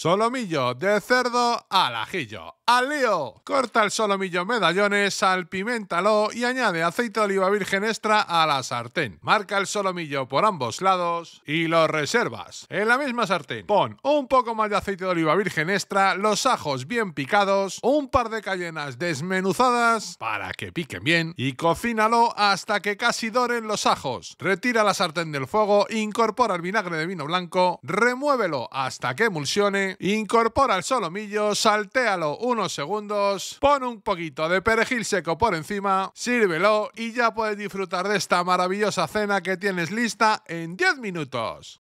Solomillo de cerdo al ajillo. ¡Al lío! Corta el solomillo medallones, salpiméntalo y añade aceite de oliva virgen extra a la sartén. Marca el solomillo por ambos lados y lo reservas. En la misma sartén pon un poco más de aceite de oliva virgen extra, los ajos bien picados, un par de cayenas desmenuzadas para que piquen bien y cocínalo hasta que casi doren los ajos. Retira la sartén del fuego, incorpora el vinagre de vino blanco, remuévelo hasta que emulsione incorpora el solomillo, saltéalo unos segundos, pon un poquito de perejil seco por encima, sírvelo y ya puedes disfrutar de esta maravillosa cena que tienes lista en 10 minutos.